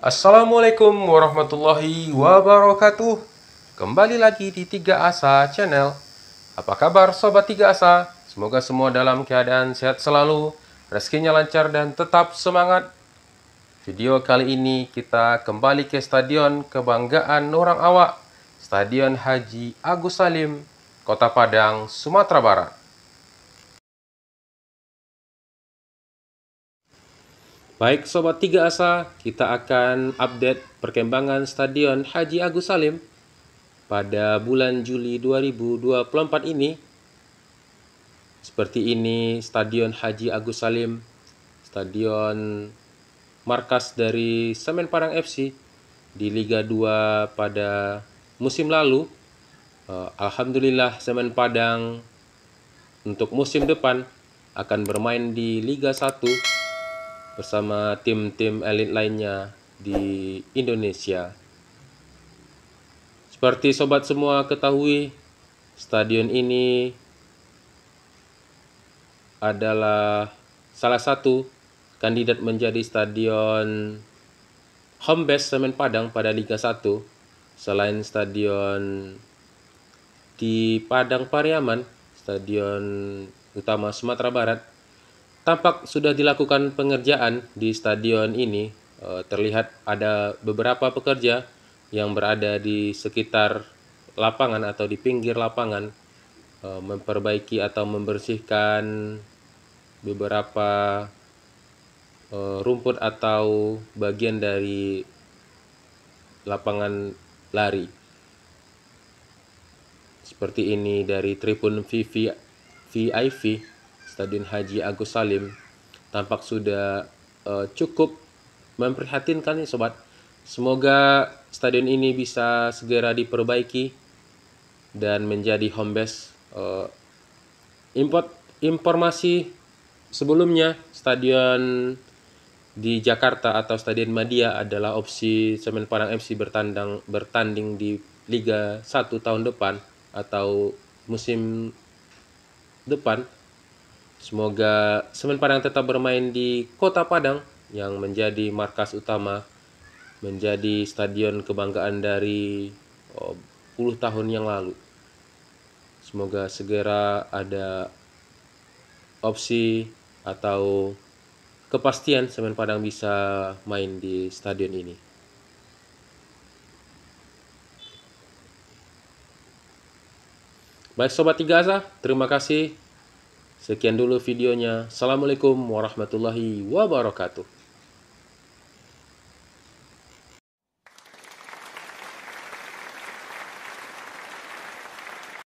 Assalamualaikum warahmatullahi wabarakatuh Kembali lagi di Tiga Asa Channel Apa kabar Sobat Tiga Asa? Semoga semua dalam keadaan sehat selalu Rezekinya lancar dan tetap semangat Video kali ini kita kembali ke Stadion Kebanggaan Orang Awak Stadion Haji Agus Salim, Kota Padang, Sumatera Barat Baik Sobat Tiga Asa, kita akan update perkembangan Stadion Haji Agus Salim pada bulan Juli 2024 ini. Seperti ini Stadion Haji Agus Salim, stadion markas dari Semen Padang FC di Liga 2 pada musim lalu. Eh, Alhamdulillah Semen Padang untuk musim depan akan bermain di Liga 1 bersama tim-tim elit lainnya di Indonesia. Seperti sobat semua ketahui, stadion ini adalah salah satu kandidat menjadi stadion home base Semen Padang pada Liga 1 selain stadion di Padang Pariaman, stadion utama Sumatera Barat tampak sudah dilakukan pengerjaan di stadion ini. Eh, terlihat ada beberapa pekerja yang berada di sekitar lapangan atau di pinggir lapangan eh, memperbaiki atau membersihkan beberapa eh, rumput atau bagian dari lapangan lari. Seperti ini dari Tribun VIV. Stadion Haji Agus Salim tampak sudah uh, cukup memprihatinkan nih sobat. Semoga stadion ini bisa segera diperbaiki dan menjadi home base uh, import informasi sebelumnya stadion di Jakarta atau Stadion Madia adalah opsi Semen Padang FC bertandang bertanding di Liga 1 tahun depan atau musim depan Semoga Semen Padang tetap bermain di Kota Padang yang menjadi markas utama, menjadi stadion kebanggaan dari oh, puluh tahun yang lalu. Semoga segera ada opsi atau kepastian Semen Padang bisa main di stadion ini. Baik Sobat Tiga Asa, terima kasih Sekian dulu videonya. Assalamualaikum warahmatullahi wabarakatuh.